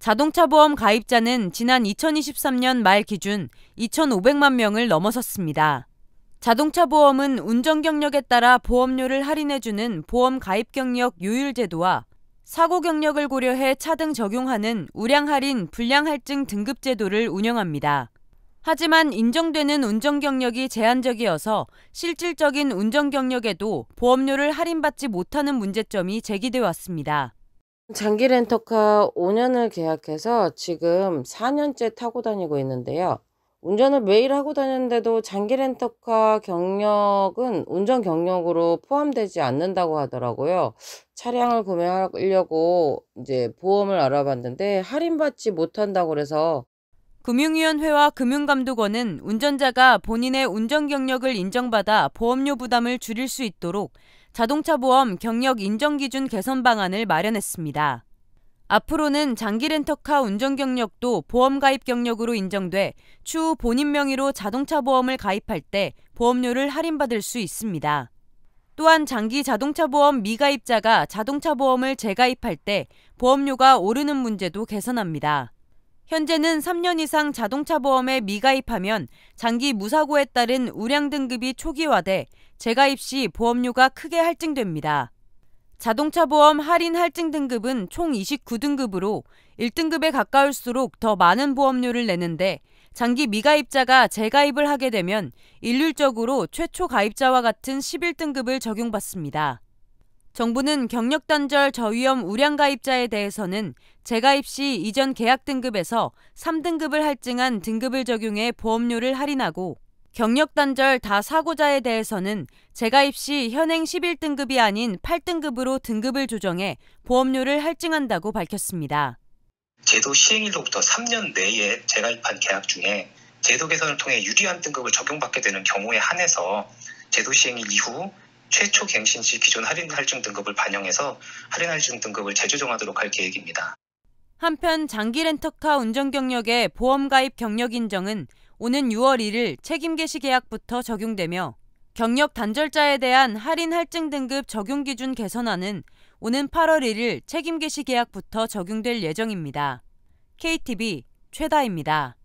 자동차 보험 가입자는 지난 2023년 말 기준 2,500만 명을 넘어섰습니다. 자동차 보험은 운전 경력에 따라 보험료를 할인해주는 보험 가입 경력 요율 제도와 사고 경력을 고려해 차등 적용하는 우량 할인 불량 할증 등급 제도를 운영합니다. 하지만 인정되는 운전 경력이 제한적이어서 실질적인 운전 경력에도 보험료를 할인받지 못하는 문제점이 제기돼 왔습니다. 장기 렌터카 5년을 계약해서 지금 4년째 타고 다니고 있는데요. 운전을 매일 하고 다녔는데도 장기 렌터카 경력은 운전 경력으로 포함되지 않는다고 하더라고요. 차량을 구매하려고 이제 보험을 알아봤는데 할인받지 못한다고 해서 금융위원회와 금융감독원은 운전자가 본인의 운전 경력을 인정받아 보험료 부담을 줄일 수 있도록 자동차 보험 경력 인정 기준 개선 방안을 마련했습니다. 앞으로는 장기 렌터카 운전 경력도 보험 가입 경력으로 인정돼 추후 본인 명의로 자동차 보험을 가입할 때 보험료를 할인받을 수 있습니다. 또한 장기 자동차 보험 미가입자가 자동차 보험을 재가입할 때 보험료가 오르는 문제도 개선합니다. 현재는 3년 이상 자동차 보험에 미가입하면 장기 무사고에 따른 우량 등급이 초기화돼 재가입 시 보험료가 크게 할증됩니다. 자동차 보험 할인 할증 등급은 총 29등급으로 1등급에 가까울수록 더 많은 보험료를 내는데 장기 미가입자가 재가입을 하게 되면 일률적으로 최초 가입자와 같은 11등급을 적용받습니다. 정부는 경력 단절 저위험 우량 가입자에 대해서는 재가입 시 이전 계약 등급에서 3등급을 할증한 등급을 적용해 보험료를 할인하고 경력 단절 다 사고자에 대해서는 재가입 시 현행 11등급이 아닌 8등급으로 등급을 조정해 보험료를 할증한다고 밝혔습니다. 제도 시행일로부터 3년 내에 재가입한 계약 중에 제도 개선을 통해 유리한 등급을 적용받게 되는 경우에 한해서 제도 시행일 이후 최초 갱신 시 기존 할인 할증 등급을 반영해서 할인 할증 등급을 재조정하도록 할 계획입니다. 한편 장기 렌터카 운전 경력의 보험 가입 경력 인정은 오는 6월 1일 책임 개시 계약부터 적용되며 경력 단절자에 대한 할인 할증 등급 적용 기준 개선안은 오는 8월 1일 책임 개시 계약부터 적용될 예정입니다. KTV 최다입니다.